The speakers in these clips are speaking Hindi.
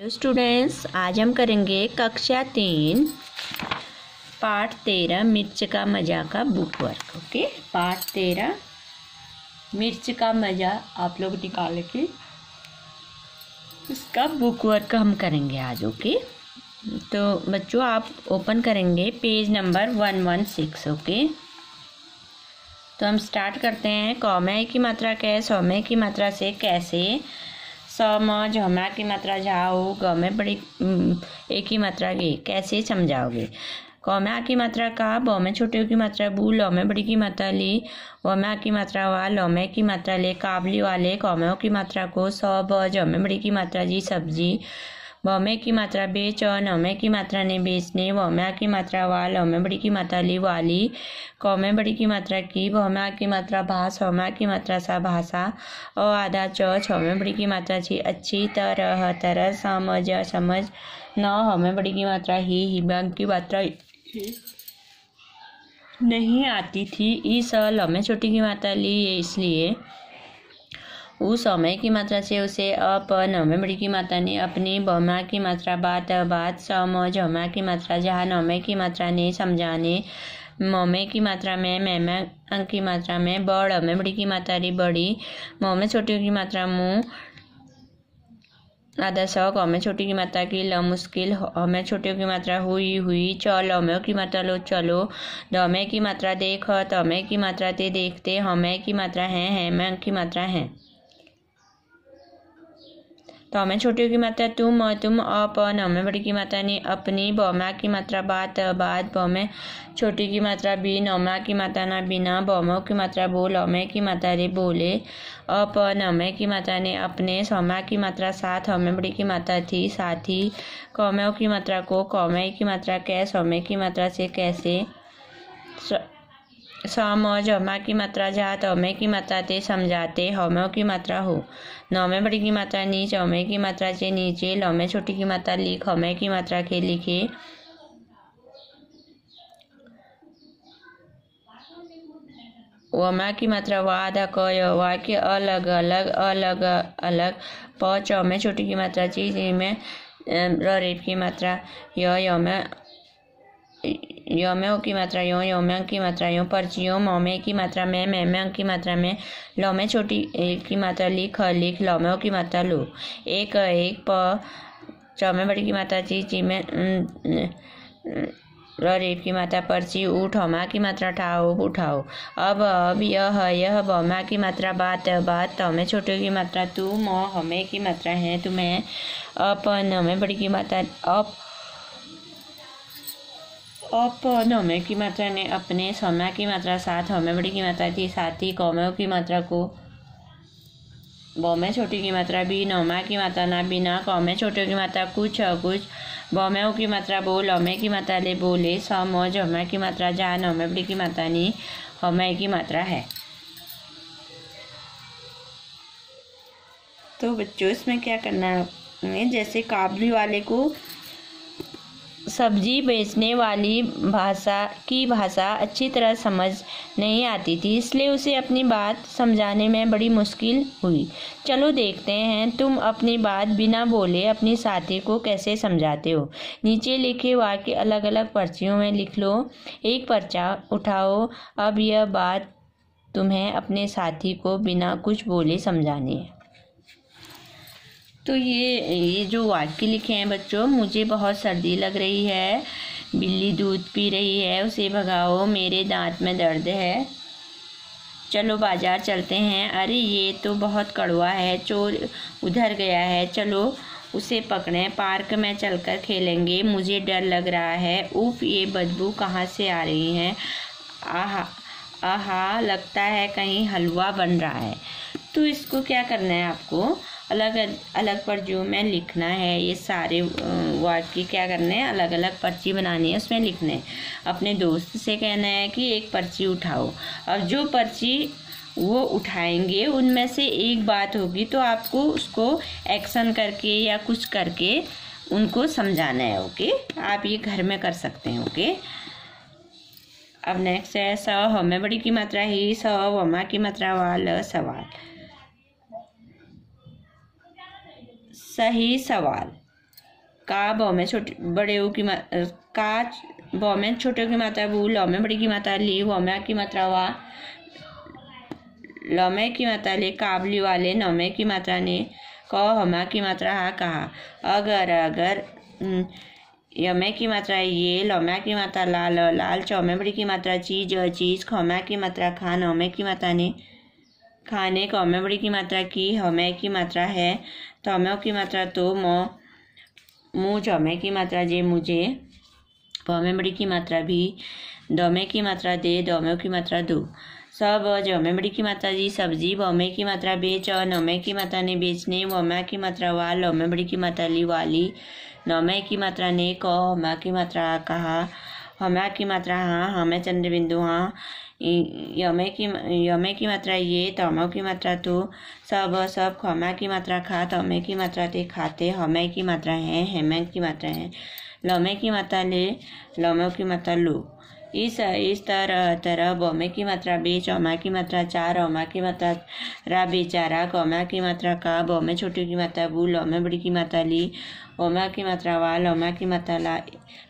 हेलो स्टूडेंट्स आज हम करेंगे कक्षा तीन पाठ तेरह मिर्च का मज़ा का बुक वर्क ओके पाठ तेरह मिर्च का मज़ा आप लोग निकाल के उसका बुक वर्क हम करेंगे आज ओके तो बच्चों आप ओपन करेंगे page number one one six okay तो हम स्टार्ट करते हैं कौमय की मात्रा क्या है सौमय की मात्रा से कैसे सम झमा की मात्रा झाओ ग में बड़ी एक ही मात्रा की कैसे समझाओगे क में आ की मात्रा का ब में छोटे की मात्रा बू ल में बड़ी की मात्रा ली व में आ की मात्रा वा ल में की मात्रा ले काबली वाले कौमे की मात्रा को स ब ज में बड़ी की मात्रा जी सब्जी वमे की मात्रा बेच और नौमे की मात्रा ने बेचने भौम्या की मात्रा वाल हौमे बड़ी की मात्रा ली वाली कौमे बड़ी की मात्रा की भौम्या की मात्रा भाष हम की मात्रा सा भाषा और आधा च छमे बड़ी की मात्रा छी अच्छी तरह तरह समझ समझ न हौमे बड़ी की मात्रा ही हिबांग की मात्रा नहीं आती थी इस लम्हे छोटी की मात्रा ली इसलिए उस समय की मात्रा से उसे अप बड़ी की मात्रा ने अपनी बमा की मात्रा बात बात सम जमा की मात्रा जहाँ नवम्य की मात्रा ने समझाने मोमे की मात्रा में मैमा की मात्रा में बड़ बड़ी की मात्रा रे बड़ी मोमे छोटी की मात्रा मुँह आधा शौक हमें छोटी की मात्रा की ल मुश्किल हमें छोटियों की मात्रा हुई हुई चल हमें की मात्रा लो चलो दमे की मात्रा देख तमे की मात्रा ते देखते हमें की मात्रा है हेम की मात्रा है तो हमें छोटियों की मात्रा तुम और तुम अप नौ में बड़ी की मात्रा ने अपनी बौमा की मात्रा बात बात बौमे छोटी की मात्रा बी नौमा की मात्रा ना बिना बौमो की मात्रा बोल अमे की मात्रा रे बोले अप नमे की मात्रा ने अपने सौमा की मात्रा साथ हमें बड़ी की मात्रा थी साथ ही कौमय की मात्रा को कौमय की मात्रा कै सौमय की मात्रा से कैसे सौम और जमा की मात्रा जा हमें की मात्रा ते समझाते हौमो की मात्रा हो नौ में बड़ी की मात्रा नीच चौमे की मात्रा चे नीचे लौ में छोटी की मात्रा लिख हौमे की मात्रा के लिखे वमा की मात्रा वाद कय वा के अलग अलग अलग अलग प चौ में छोटी की मात्रा चीज में रेप की मात्रा य में योम की मात्रा यों योम की मात्रा यों परचियों मोमे की मात्रा में मेम की मात्रा में लोमे छोटी की मात्रा लिख लिख लोमे की मात्रा लो एक एक प चौमे बड़ी की मात्रा ची ची में रेप की मात्रा परची ऊ हमा की मात्रा ठाओ उठाओ अब अब यह यह बमा की मात्रा बात बात तमे छोटे की मात्रा तू म हमें की मात्रा है तुम्हें अपन हमें बड़ी की मात्रा अप अपनों की मात्रा ने अपने समय की मात्रा साथ हमेवड़ी की मात्रा थी साथ ही कौमों की मात्रा को बॉमे छोटी की मात्रा भी नौमा की मात्रा ना बिना कौमे छोटे की मात्रा कुछ कुछ बॉमे की मात्रा बोल हमे की मात्रा ले बोले सम जमा की मात्रा जान हमेवड़ी की मात्रा नी हमे की मात्रा है तो बच्चों इसमें क्या करना है जैसे काबली वाले को सब्जी बेचने वाली भाषा की भाषा अच्छी तरह समझ नहीं आती थी इसलिए उसे अपनी बात समझाने में बड़ी मुश्किल हुई चलो देखते हैं तुम अपनी बात बिना बोले अपने साथी को कैसे समझाते हो नीचे लिखे वाक्य अलग अलग पर्चियों में लिख लो एक पर्चा उठाओ अब यह बात तुम्हें अपने साथी को बिना कुछ बोले समझानी है तो ये ये जो वाक्य लिखे हैं बच्चों मुझे बहुत सर्दी लग रही है बिल्ली दूध पी रही है उसे भगाओ मेरे दांत में दर्द है चलो बाज़ार चलते हैं अरे ये तो बहुत कड़वा है चोर उधर गया है चलो उसे पकड़ें पार्क में चलकर खेलेंगे मुझे डर लग रहा है उफ ये बदबू कहाँ से आ रही है आहा आहा लगता है कहीं हलवा बन रहा है तो इसको क्या करना है आपको अलग अलग पर्चियों में लिखना है ये सारे वर्ड की क्या करने हैं अलग अलग पर्ची बनानी है उसमें लिखना है अपने दोस्त से कहना है कि एक पर्ची उठाओ अब जो पर्ची वो उठाएंगे उनमें से एक बात होगी तो आपको उसको एक्शन करके या कुछ करके उनको समझाना है ओके आप ये घर में कर सकते हैं ओके अब नेक्स्ट है स हमें बड़ी की मात्रा ही स वमा की मात्रा वाल सवाल सही सवाल का ब में छोटे बड़े ऊ की का ब में छोटे की मात्रा बू ल में बड़ी की मात्रा ली वो में की मात्रा वा ल में की मात्रा ले काबली वाले न में की मात्रा ने क हमा की मात्रा हा कहा अगर अगर यमे की मात्रा ये लम्या की मात्रा लाल लाल चौमे बड़ी की मात्रा चीज चीज खम्या की मात्रा खा नमे की मात्रा ने खाने बड़ी की मात्रा की हमें की मात्रा है तमेव की मात्रा तो मो मुँह जमे की मात्रा जे मुझे बड़ी की मात्रा भी दमे की मात्रा दे दमे की मात्रा दो सब बड़ी की मात्रा जी सब्जी बमे की मात्रा बेच और नमे की मात्रा ने बेचने वमा की मात्रा वाल बड़ी की मात्रा ली वाली नमे की मात्रा ने कह हमा की मात्रा कहा हमा की मात्रा हाँ हमें चंद्र बिंदु हाँ यमे की यमे की मात्रा ये तमो की मात्रा तू सब सब खमा की मात्रा खा तमे की मात्रा ते खाते हमे की मात्रा है हेमे की मात्रा है लमे की मात्रा ले लमे की मात्रा लू इस इस तरह तरह बमे की मात्रा बीच अमा की मात्रा चार अमा की मात्रा रा बेचारा कमा की मात्रा का बमे छोटी की मात्रा बू लमे बड़ी की मात्रा ली ओमा की मात्रा वा लमा की मात्रा ला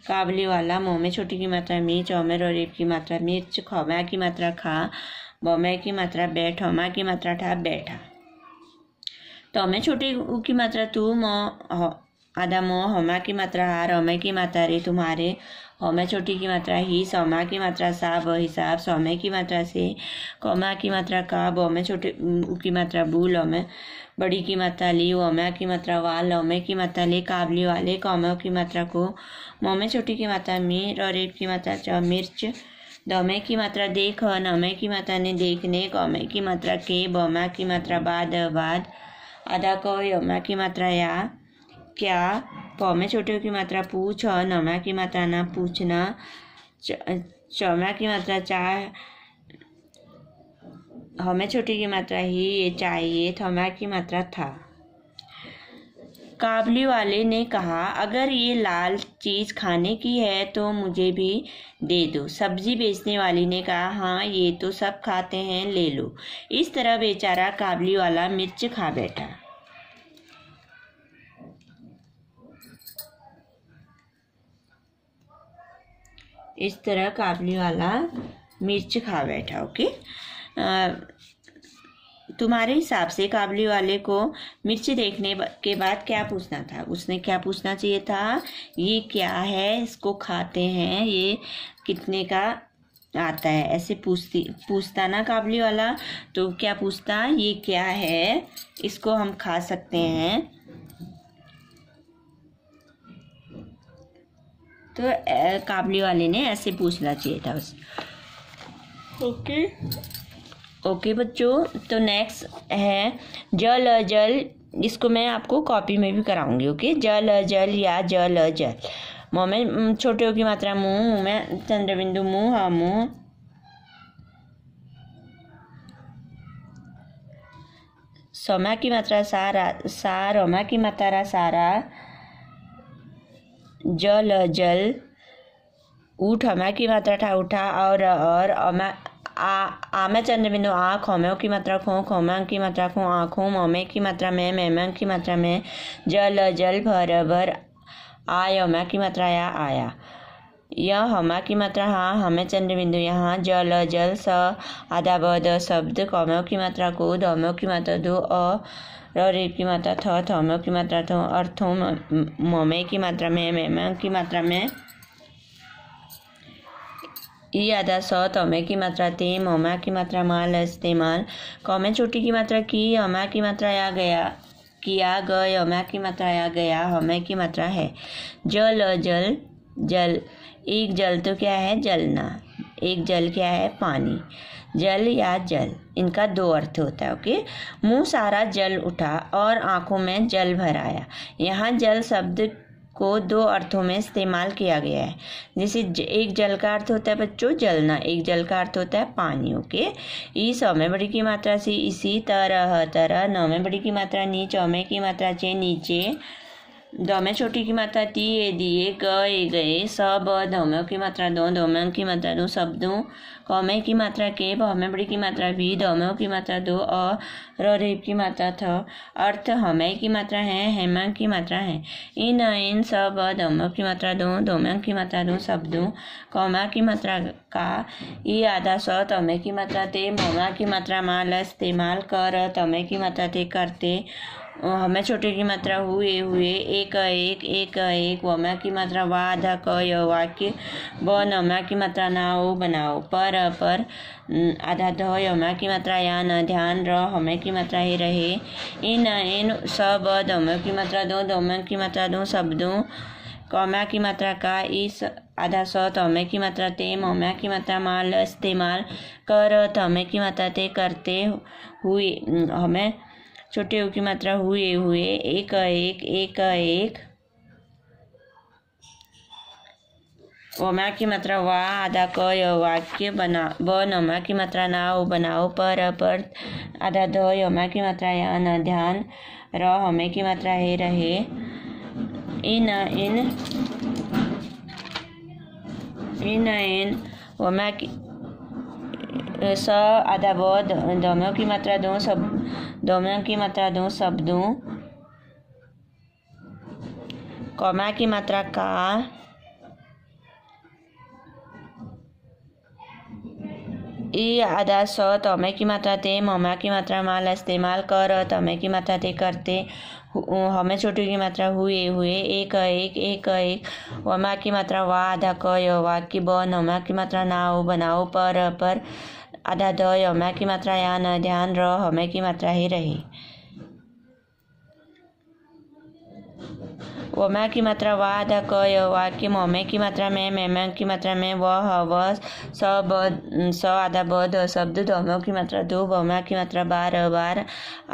काबली वाला मोमे छोटी की मात्रा मिर्च ओमेर रेप की मात्रा मिर्च खमा की मात्रा खा बमे की मात्रा बैठ हमा की मात्रा ठा बैठा तो हमें छोटी की मात्रा तू म आधा मो हमा की मात्रा हार हमें की मात्रा रे तुम्हारे हौमे छोटी की मात्रा ही सौमा की मात्रा सा व हिसाब सौमे की मात्रा से कौमा की मात्रा का बौमे छोटे की मात्रा बू लौमे बड़ी की मात्रा ली ओम्या की मात्रा वाल लोमे की मात्रा ले काबली वाले कौमे की मात्रा को मोमे छोटी की मात्रा मीर और एक की मात्रा च मिर्च दोमे की मात्रा देख नौमे की मात्रा ने देखने कौमे की मात्रा के बोमा की मात्रा बाद बाद आधा को योमा की मात्रा या क्या प में छोटे की मात्रा पूछ और नमा की मात्रा ना पूछना चौमा की मात्रा चार हमें छोटी की मात्रा ही ये चाहिए थमा की मात्रा था काबली वाले ने कहा अगर ये लाल चीज़ खाने की है तो मुझे भी दे दो सब्जी बेचने वाली ने कहा हाँ ये तो सब खाते हैं ले लो इस तरह बेचारा काबली वाला मिर्च खा बैठा इस तरह काबली वाला मिर्च खा बैठा ओके तुम्हारे हिसाब से काबली वाले को मिर्च देखने के बाद क्या पूछना था उसने क्या पूछना चाहिए था ये क्या है इसको खाते हैं ये कितने का आता है ऐसे पूछती पूछता ना काबली वाला तो क्या पूछता ये क्या है इसको हम खा सकते हैं तो काबली वाले ने ऐसे पूछना चाहिए था बस ओके ओके बच्चों तो नेक्स्ट है जल अजल इसको मैं आपको कॉपी में भी कराऊंगी ओके जल अजल या जल अजल मुँह में छोटे की मात्रा मुँह मुँह में चंद्रबिंदु मुँह हाँ मुँह सौमा की मात्रा सारा सा रमा की मात्रा सारा जल जल ऊठ हमें की मात्रा ठा उठा और और अमा आमे चंद्र बिंदु आँख होमे की मात्रा खो खोम की मात्रा खो आँखों मोमे की मात्रा में मेमा की मात्रा में जल जल भर भर आयमा की मात्रा या आया यह हमा की मात्रा हाँ हमें चंद्र बिंदु यहाँ जल जल स आधा बद शब्द कौमों की मात्रा को धमों की मात्रा दो अ रेप की मात्रा थ थोमो की मात्रा थो और थो मोमे की मात्रा में मेमा की मात्रा में ई आधा सौ तोमे की मात्रा ते मोमा की मात्रा माल इस्तेमाल कौमे छोटी की मात्रा की अमा की मात्रा या गया किया गय अमा की मात्रा या गया हमे की मात्रा है जल जल जल एक जल तो क्या है जलना एक जल क्या है पानी जल या जल इनका दो अर्थ होता है ओके मुंह सारा जल उठा और आंखों में जल भराया यहाँ जल शब्द को दो अर्थों में इस्तेमाल किया गया है जैसे एक जल का अर्थ होता है बच्चों जलना एक जल का अर्थ होता है पानी ओके ई सौ में बड़ी की मात्रा से इसी तरह तरह नौ में बड़ी की मात्रा नी में की मात्रा चे नीचे दौमें छोटी की मात्रा ती ए दिए क ए गए स सब दौमों की मात्रा दो धमे की मात्रा दो शब्दों कमे की मात्रा के भौमें बड़ी की मात्रा भी धमे की मात्रा दो अ रेप की मात्रा थ अर्थ हमे की मात्रा है हेमा की मात्रा है इन इन सब धमे की मात्रा दो धमे की मात्रा दो शब्दों कमा की मात्रा का ई आधा स तमे की मात्रा ते मोमा की मात्रा माल ते माल कर तमे की मात्रा ते करते हमें छोटे की मात्रा हुए हुए एक एक एक एक वमा की मात्रा वा य वाक्य ब नमा की मात्रा ओ बनाओ पर पर आधा ध यमा की मात्रा या न ध्यान र हमें की मात्रा ही रहे इन इन सब दम की मात्रा दो दम की मात्रा दो शब्दों कौमा की मात्रा का इस आधा सौ तमे की मात्रा ते मौम्या की मात्रा माल इस्तेमाल कर तमे की मात्रा ते करते हुए हमें छोटे ओ की मात्रा हुए हुए एक एक एक एक ओ मा की मात्रा वा आधा क य वाक्य बना ब न मा की मात्रा ना ओ बनाओ पर पर आधा ध य मा की मात्रा या न ध्यान र हमें की मात्रा हे रहे इन इन इन इन वमा की स आधा ब दमो की मात्रा दो सब दोमयों की मात्रा दूँ सब दूँ कौमा की मात्रा का ई आधा सौ तोमे की मात्रा ते मोमा की मात्रा माल इस्तेमाल कर तोमे की मात्रा ते करते हमें छोटी की मात्रा हुए हुए एक एक एक एक वमा की मात्रा वा आधा क वा की ब नोमा की मात्रा ना हो बनाओ पर, पर आधा दो योमा की मात्रा यहाँ न ध्यान रहो होमे की मात्रा ही रही वमा की मात्रा वा अदा क वा की मोमे की मात्रा में मेमा की मात्रा में व हव स ब स आधा ब द शब्द धमो की मात्रा दो बमा की मात्रा बार बार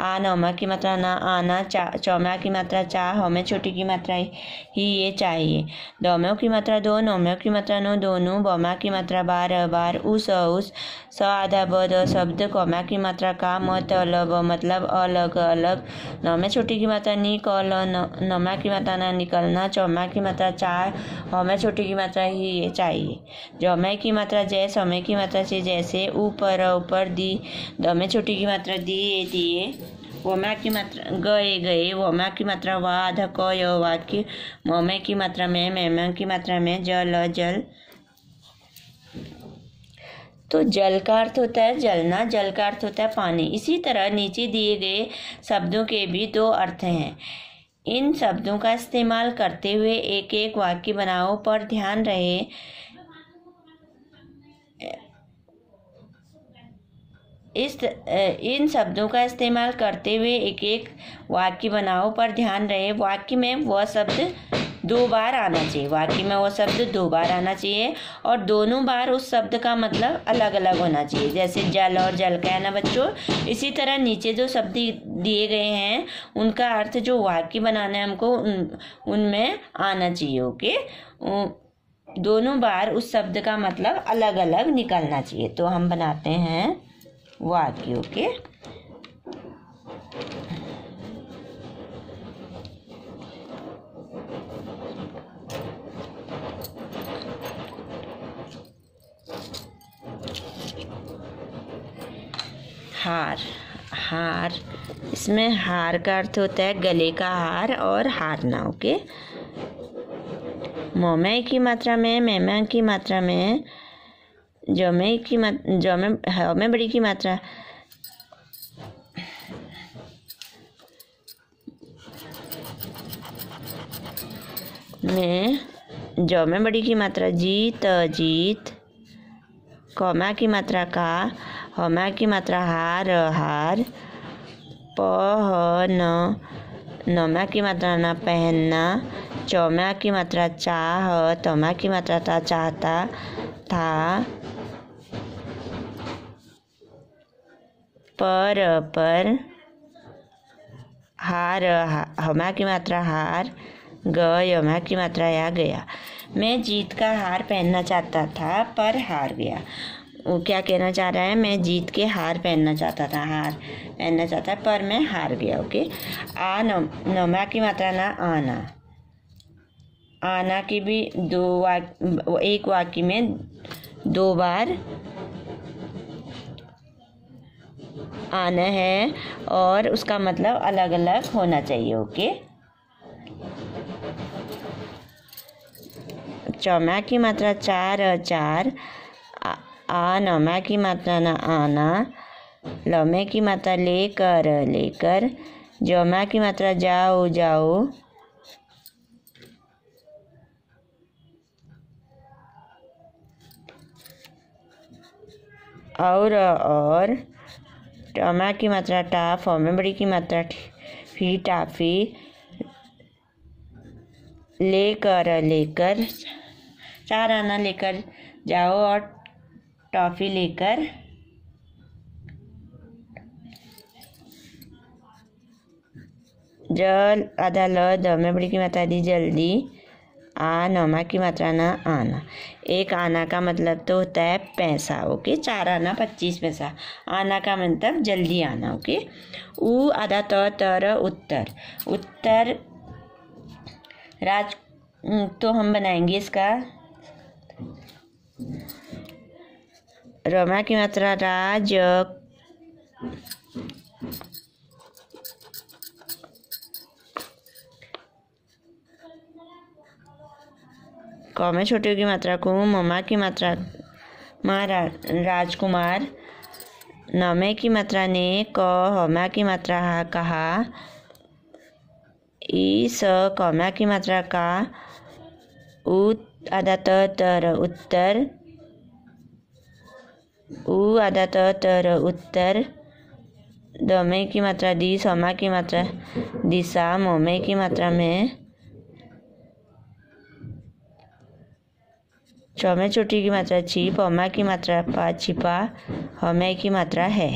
आ नमा की मात्रा ना आना चा चौमा की मात्रा चा हमें छोटी की मात्रा ही ये चाहिए दमो की मात्रा दो नौमो की मात्रा नो दोनों बमा की मात्रा बार बार उस उस स आधा ब द शब्द कमा की मात्रा का मत अलग मतलब अलग अलग नमे छोटी की मात्रा नी क ल नमा की मात्रा ना मात्रा निकलना चौमा की मात्रा चार हमें छोटी की मात्रा ही ये चाहिए जमे की मात्रा जय समय की मात्रा से जैसे ऊपर ऊपर दी दमे छोटी की मात्रा दी ये दिए वमा की मात्रा गए गए वमा की मात्रा वा आधा क य वा की ममे की मात्रा में मेमा की मात्रा में जल जल तो जल का अर्थ होता है जलना जल का अर्थ होता है पानी इसी तरह नीचे दिए गए शब्दों के भी दो अर्थ हैं इन शब्दों का इस्तेमाल करते हुए एक एक वाक्य बनाओ पर ध्यान रहे इस इन शब्दों का इस्तेमाल करते हुए एक एक वाक्य बनाओ पर ध्यान रहे वाक्य में वह शब्द दो बार आना चाहिए वाक्य में वो शब्द दो बार आना चाहिए और दोनों बार उस शब्द का मतलब अलग अलग होना चाहिए जैसे जल और जल का है ना बच्चों इसी तरह नीचे जो शब्द दिए गए हैं उनका अर्थ जो वाक्य बनाना है हमको उन उनमें आना चाहिए ओके दोनों बार उस शब्द का मतलब अलग अलग निकलना चाहिए तो हम बनाते हैं वाक्य ओके हार हार इसमें हार का अर्थ होता है गले का हार और हारना ओके मोमे की मात्रा में मेमा की मात्रा में जोमे की जोमे जमे हमे बड़ी की मात्रा में ज में बड़ी की मात्रा जीत जीत कौमा की मात्रा का हमा की मात्रा हार हार प ह न नमा की मात्रा न पहनना चमा की मात्रा चाह तमा की मात्रा था चाहता था पर पर हार हमा की मात्रा हार गय की मात्रा या गया मैं जीत का हार पहनना चाहता था पर हार गया वो क्या कहना चाह रहा है मैं जीत के हार पहनना चाहता था हार पहनना चाहता पर मैं हार गया ओके आ नौ नौमा की मात्रा ना आना आना की भी दो वाक एक वाक्य में दो बार आना है और उसका मतलब अलग अलग होना चाहिए ओके चौमा की मात्रा चार और चार आ, आ मैं की मात्रा ना आना लमे की मात्रा लेकर लेकर जमा की मात्रा जाओ जाओ और और टमा तो की मात्रा टाफ और बड़ी की मात्रा फी टाफी लेकर लेकर चार आना लेकर जाओ और टॉफ़ी लेकर જલ आधा લ દમે बड़ी की मात्रा दी जल्दी आ नमा की मात्रा ना आना एक आना का मतलब तो होता है पैसा ओके चार आना पच्चीस पैसा आना का मतलब जल्दी आना ओके ऊ आधा त तर उत्तर उत्तर राज हम्म, तो हम बनाएंगे इसका रमा की मात्रा राज कमे छोटे की मात्रा को ममा की मात्रा माँ रा, राजकुमार नमे की मात्रा ने क हमा की मात्रा हा कहा स कमा की मात्रा का उत आधा तर उत्तर उ आदातः तर उत्तर दमे की मात्रा दी समा की मात्रा दिशा ममे की मात्रा में चौमे चोटी की मात्रा छी पमा की मात्रा पा छिपा हमे की मात्रा है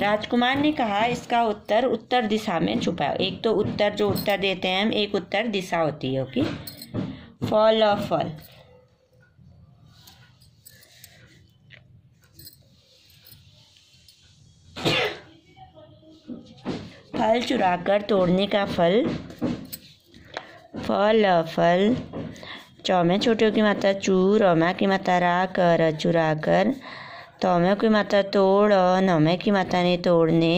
राजकुमार ने कहा इसका उत्तर उत्तर दिशा में छुपा एक तो उत्तर जो उत्तर देते हैं हम एक उत्तर दिशा होती है ओके फल और फल फल चुराकर तोड़ने का फल फल फल चौमे छोटे की माता चू रौमा की माता रा कर चुरा कर तोमे की माता तोड़ नौमे की माता ने तोड़ने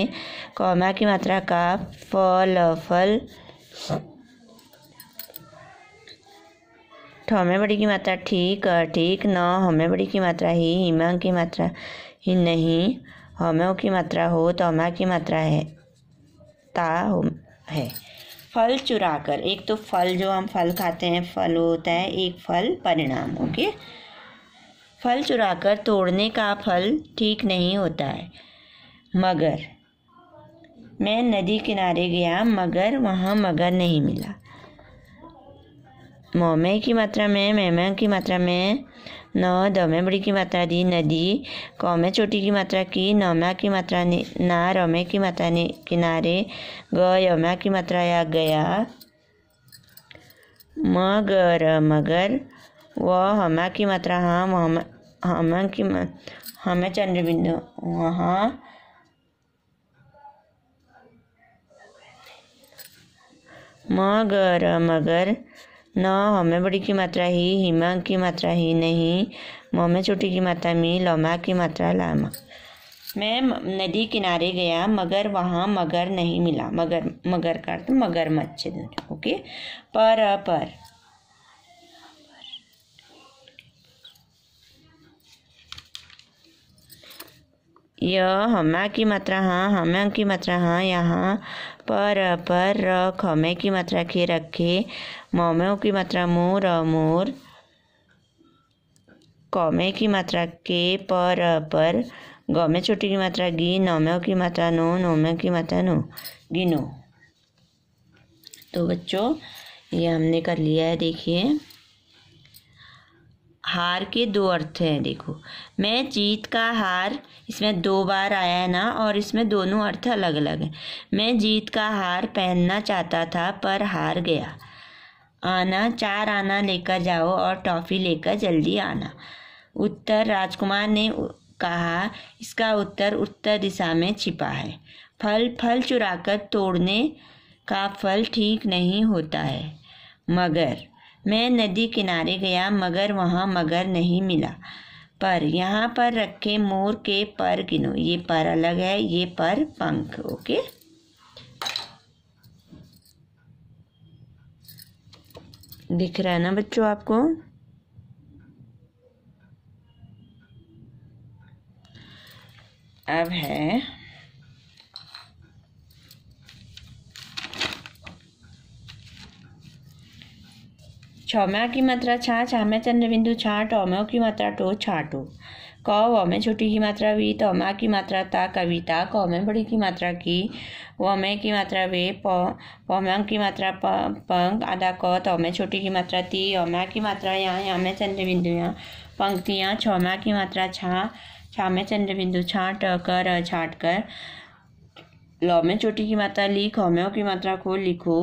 कौमा की मात्रा का फल फल ठौमे बड़ी की मात्रा ठीक ठीक न होमे बड़ी की मात्रा ही हिमा की मात्रा ही नहीं होमे की मात्रा हो तोमा की मात्रा है सकता है फल चुरा कर एक तो फल जो हम फल खाते हैं फल होता है एक फल परिणाम ओके फल चुरा कर तोड़ने का फल ठीक नहीं होता है मगर मैं नदी किनारे गया मगर वहाँ मगर नहीं मिला मोमे की मात्रा में मेमा की मात्रा में नौ बड़ी की मात्रा दी नदी कौमे चोटी की मात्रा की नमा की मात्रा नि ना रमे की मात्रा नि किनारे ग यमा की मात्रा या गया म र मगर व हम की मात्रा हम हम की हमें चंद्रबिंदु वहाँ म र मगर न हमें बड़ी की मात्रा ही हिमा की मात्रा ही नहीं म छोटी की मात्रा मी लमा की मात्रा लामा मैं नदी किनारे गया मगर वहाँ मगर नहीं मिला मगर मगर का अर्थ मगर मच्छे ओके पर पर यह हमा की मात्रा हाँ हमें की मात्रा हाँ यहाँ पर पर र खमे की मात्रा खे रखे मोमे की मात्रा मोर र मोर कमे की मात्रा के पर पर गमे छोटी की मात्रा गी नमे की मात्रा नो नोमे की मात्रा नो गिनो तो बच्चों ये हमने कर लिया है देखिए हार के दो अर्थ हैं देखो मैं जीत का हार इसमें दो बार आया है ना और इसमें दोनों अर्थ अलग अलग हैं मैं जीत का हार पहनना चाहता था पर हार गया आना चार आना लेकर जाओ और टॉफ़ी लेकर जल्दी आना उत्तर राजकुमार ने कहा इसका उत्तर उत्तर दिशा में छिपा है फल फल चुराकर तोड़ने का फल ठीक नहीं होता है मगर मैं नदी किनारे गया मगर वहाँ मगर नहीं मिला पर यहाँ पर रखे मोर के पर गिनो ये पर अलग है ये पर पंख ओके दिख रहा है ना बच्चों आपको अब है छौम्या की मात्रा छा छाम्या चंद्र बिंदु छा टौम्यो की मात्रा टो छा टो क व में छोटी की मात्रा वी तौमा की मात्रा ता कविता क में बड़ी की मात्रा की व में की मात्रा वे पौम्यांग की मात्रा पंग आधा क तौ में छोटी की मात्रा ती यौम्या की मात्रा यहाँ यहाँ में चंद्र बिंदु यहाँ पंक्तियाँ छौम्या की मात्रा छा छा में चंद्र बिंदु छाट कर छाट कर ल में छोटी की मात्रा लिख में की मात्रा को लिखो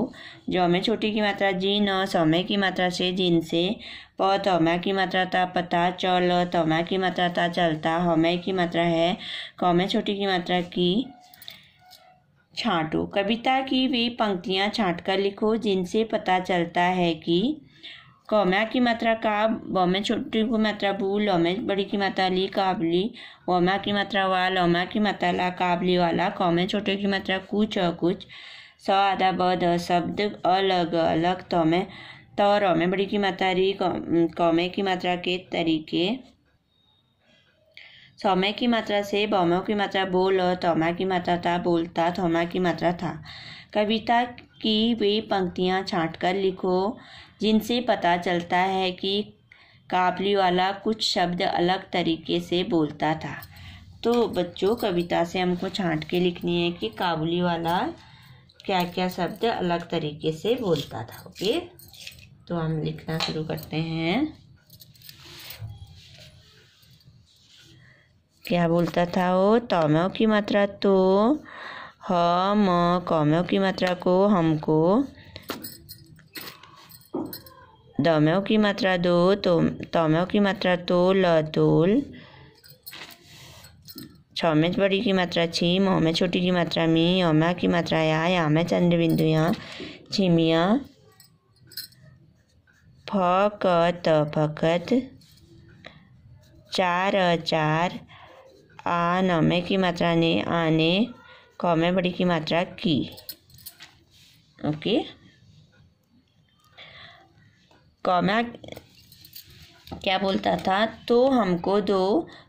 ज में छोटी की मात्रा जी न समय की मात्रा से जिन से प तमा की मात्रा ता पता ल तमा की मात्रा ता चलता हमें की मात्रा है क में छोटी की मात्रा की छांटो कविता की वे पंक्तियाँ छांट कर लिखो जिनसे पता चलता है कि कौमा की मात्रा काब ब छोटी की मात्रा बू लौ बड़ी की मात्रा ली काबली वमा की मात्रा वा लौमा की मात्रा ला काबली वाला कौ छोटे की मात्रा कुछ और कुछ स आधा ब द शब्द अलग अलग तो में तो रौ बड़ी की मात्रा री कौमे की मात्रा के तरीके सौम्य की मात्रा से बौमो की मात्रा बोल और तोमा की मात्रा था बोलता थोमा की मात्रा था कविता की वे पंक्तियाँ छाँट कर लिखो जिनसे पता चलता है कि काबली वाला कुछ शब्द अलग तरीके से बोलता था तो बच्चों कविता से हमको छांट के लिखनी है कि काबुली वाला क्या क्या शब्द अलग तरीके से बोलता था ओके तो हम लिखना शुरू करते हैं क्या बोलता था वो तौम्यों की मात्रा तो ह म कौम्यों की मात्रा को हमको दौम्यों की मात्रा दो तो तौम्यों की मात्रा तो ल तोल छ में बड़ी की मात्रा छी मोह में छोटी की मात्रा मी ओमा की मात्रा या या में चंद्र बिंदु यहाँ छिमिया फकत फकत चार चार आ में की मात्रा ने आने में बड़ी की मात्रा की ओके okay? कौमा क्या बोलता था तो हमको दो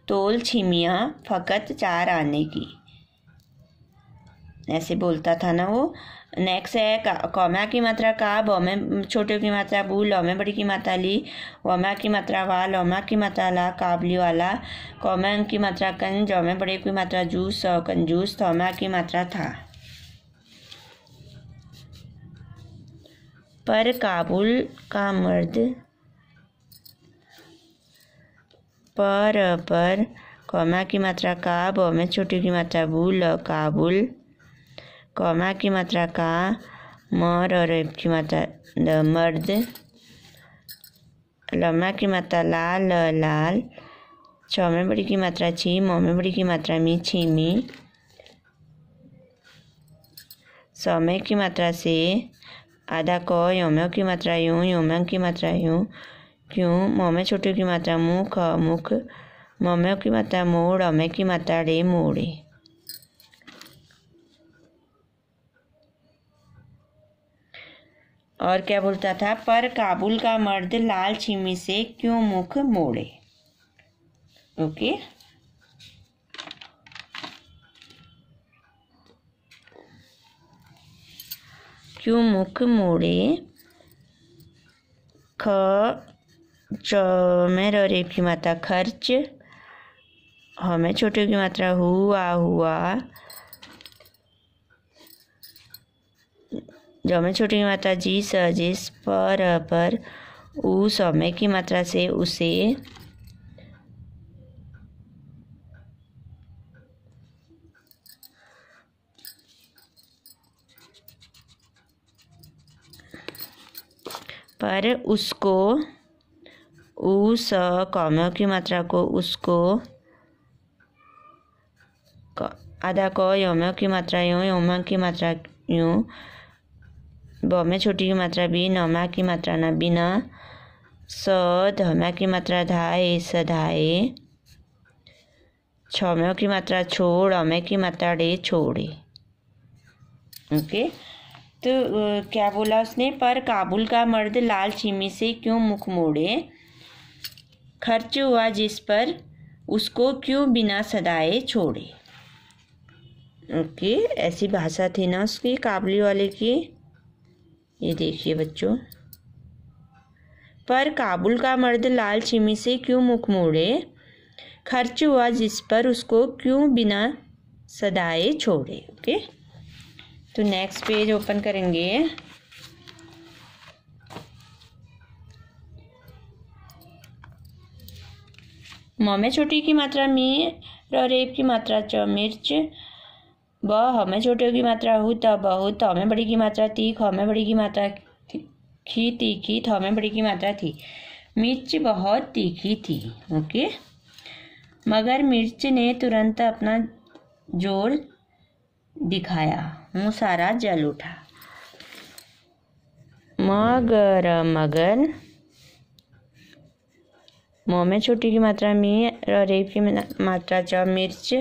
तोल छिमिया फ़कत चार आने की ऐसे बोलता था ना वो नेक्स्ट है कौमा की मात्रा का बॉमे छोटे की मात्रा बू लौमे बड़ी की मात्रा ली वमा की मात्रा वा लौमा की मात्रा ला काबली वाला कौमा की मात्रा कन जौमे बड़े की मात्रा जूस सौ कंजूस थौमा की मात्रा था पर काबुल का मर्द पर पर कौमा की मात्रा का ब में छोटी की मात्रा बुल काबुल कौमा की मात्रा का मर और की मात्रा द मर्द लमा की मात्रा लाल लाल छ में बड़ी की मात्रा छी म में बड़ी की मात्रा मी छी मी समय की मात्रा से आधा क यौम्य की मात्रा यूँ यौम्य की मात्रा यूँ क्यों मोमे छोटे की मात्रा मुँह ख मुख मौम्य की मात्रा मोड़ अमे की मात्रा डे मोड़े और क्या बोलता था पर काबुल का मर्द लाल छिमी से क्यों मुख मोड़े ओके okay? क्यों मुख मोड़े ख च में र रेप की मात्रा खर्च ह में छोटे की मात्रा हुआ हुआ ज में छोटे की मात्रा स जिस पर पर उ समय की मात्रा से उसे पर उसको उस कौमों की मात्रा को उसको आधा क यौमों की मात्रा यूँ यौमा की मात्रा यूँ ब में छोटी की मात्रा बी नमा की मात्रा न बिना स धमा की मात्रा धाए स धाए छम की मात्रा छोड़ अमे की मात्रा डे छोड़े ओके okay? क्या बोला उसने पर काबुल का मर्द लाल चीमी से क्यों मुख मोड़े खर्च हुआ जिस पर उसको क्यों बिना सदाए छोड़े ओके ऐसी भाषा थी ना उसकी काबली वाले की ये देखिए बच्चों पर काबुल का मर्द लाल चिमी से क्यों मुख मोड़े खर्च हुआ जिस पर उसको क्यों बिना सदाए छोड़े ओके तो नेक्स्ट पेज ओपन करेंगे म छोटी की मात्रा में और रेप की मात्रा च मिर्च ब हमें हाँ छोटे की मात्रा हु त बहुत हमें बड़ी की मात्रा तीख हमें बड़ी की मात्रा खी तीखी थ हमें बड़ी की मात्रा थी मिर्च बहुत तीखी थी ओके मगर मिर्च ने तुरंत अपना जोर दिखाया हूँ सारा जल उठा मगर मगर मोमे में छोटी की मात्रा मी रेप की मात्रा च मिर्च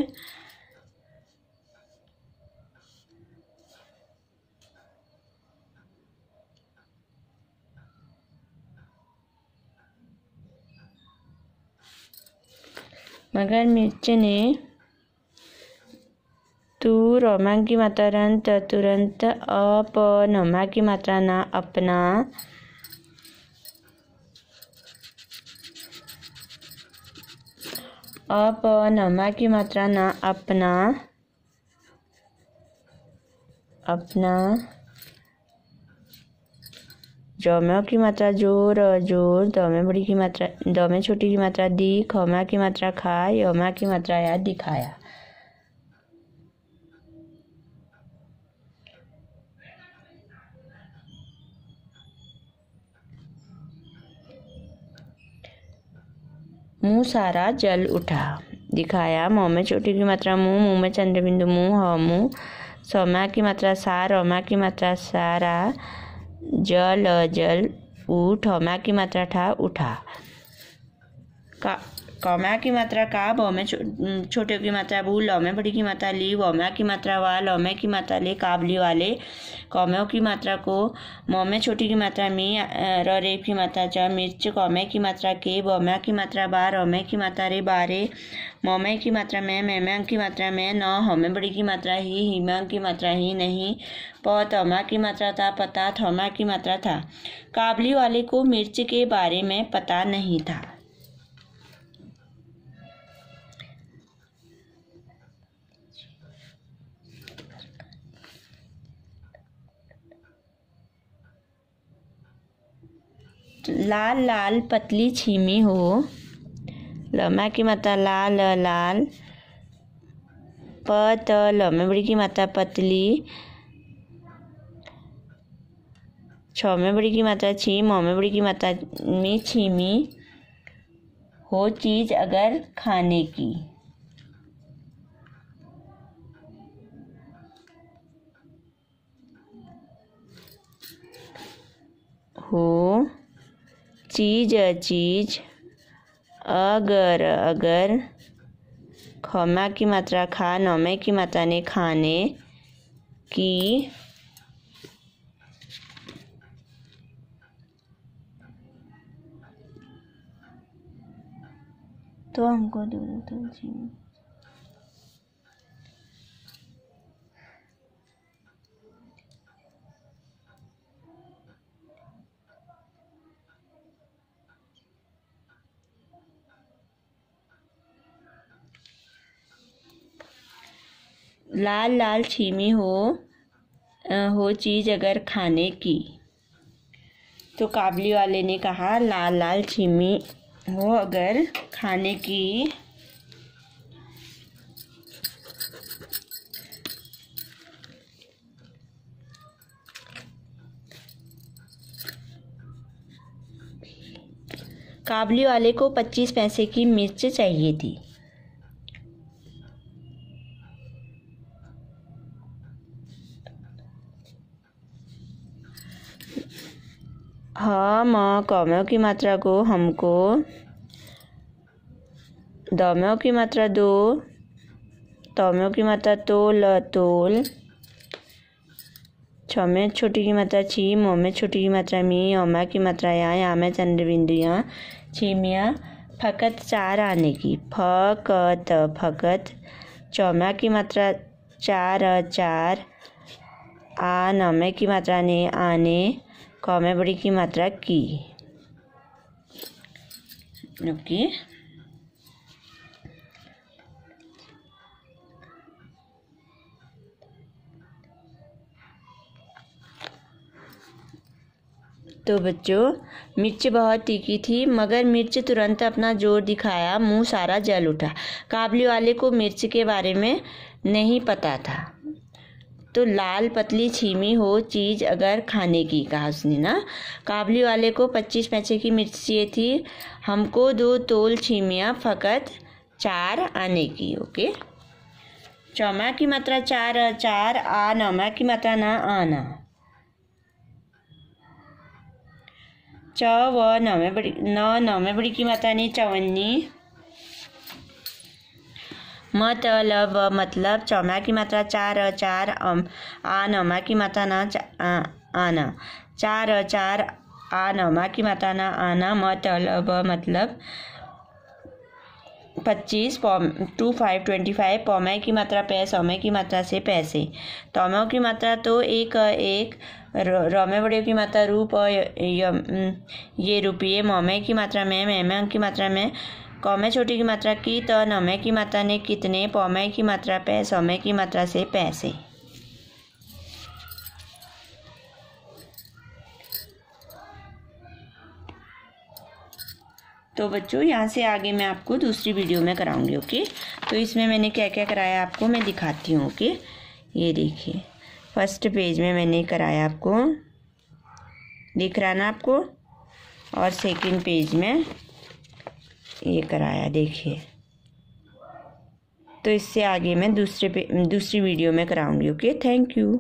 मगर मिर्च ने तू रोमा की मात्रा रंत तुरंत अप नमा की मात्रा ना अपना अप नमा की मात्रा ना अपना अपना जमे की मात्रा जोर जोर दमे बड़ी की मात्रा दमे छोटी की मात्रा दी खमा की मात्रा खाए योमा की मात्रा या दिखाया मुंह सारा जल उठा दिखाया मौ में चोटी की मात्रा मुंह मुंह में चंद्रबिंदु मुँह ह मुँह सौमा की मात्रा सार रोमा की मात्रा सारा जल जल उठ हमा की मात्रा ठा उठा का कौमा की मात्रा का भाव में छोटे की मात्रा भू लौ में बड़ी की मात्रा ली व में की मात्रा वा लौ में की मात्रा ले काबली वाले कौमों की मात्रा को मौ में छोटी की मात्रा मी रे की मात्रा च मिर्च कौमे की मात्रा के बौमा की मात्रा बा रोमे की मात्रा रे बारे मौमे की मात्रा में मैमांग की मात्रा में न होमे बड़ी की मात्रा ही हिमांग की मात्रा ही नहीं प तमा की मात्रा था पता थमा की मात्रा था काबली वाले को मिर्च के बारे में पता नहीं था लाल लाल पतली छीमी हो लमा की माता लाल लाल प त लम्हे बड़ी की माता पतली छ में बड़ी की माता छी मौ में बड़ी की माता में छीमी हो चीज़ अगर खाने की हो चीज चीज अगर अगर खमा की मात्रा खा नौमे की मात्रा ने खाने की तो हमको तो दो लाल लाल छीमी हो हो चीज़ अगर खाने की तो काबली वाले ने कहा लाल लाल छीमी हो अगर खाने की काबली वाले को पच्चीस पैसे की मिर्च चाहिए थी ह म क की मात्रा को हमको दम्यों की मात्रा दो तम्यों की मात्रा तो ल तोल छ में छोटी की मात्रा छी म में छोटी की मात्रा मी अमा की मात्रा या या में चंद्र बिंदु छी मिया फकत चार आने की फकत फकत चौमा की मात्रा चार चार आ नमे की मात्रा ने आने बड़ी की मात्रा की ओके तो बच्चों मिर्च बहुत तीखी थी मगर मिर्च तुरंत अपना जोर दिखाया मुंह सारा जल उठा काबली वाले को मिर्च के बारे में नहीं पता था तो लाल पतली छीमी हो चीज़ अगर खाने की कहा उसने ना काबली वाले को पच्चीस पैसे की मिर्ची थी हमको दो तोल छीमियाँ फ़कत चार आने की ओके चौमा की मात्रा चार चार आ नौमा की मात्रा ना आना च व नौवे बड़ी नौ में बड़ी की मात्रा नहीं चवन्नी मतलब मतलब चौमा की मात्रा चार चार आ नमा की मात्रा न आना चार चार आ नमा की मात्रा न आना मतलब मतलब पच्चीस पौ टू फाइव ट्वेंटी फाइव पौमे की मात्रा पैस सौमे की मात्रा से पैसे तोमे की मात्रा तो एक एक रोमे बड़े की मात्रा रूप ये रुपये मौमे की मात्रा में मेमे की मात्रा में कौमे छोटी की मात्रा की तो नौमे की मात्रा ने कितने पौमे की मात्रा पे सौमे की मात्रा से पैसे तो बच्चों यहाँ से आगे मैं आपको दूसरी वीडियो में कराऊंगी ओके तो इसमें मैंने क्या क्या कराया आपको मैं दिखाती हूँ ओके ये देखिए फर्स्ट पेज में मैंने कराया आपको दिख रहा ना आपको और सेकंड पेज में ये कराया देखिए तो इससे आगे मैं दूसरे पे दूसरी वीडियो में कराऊंगी ओके थैंक यू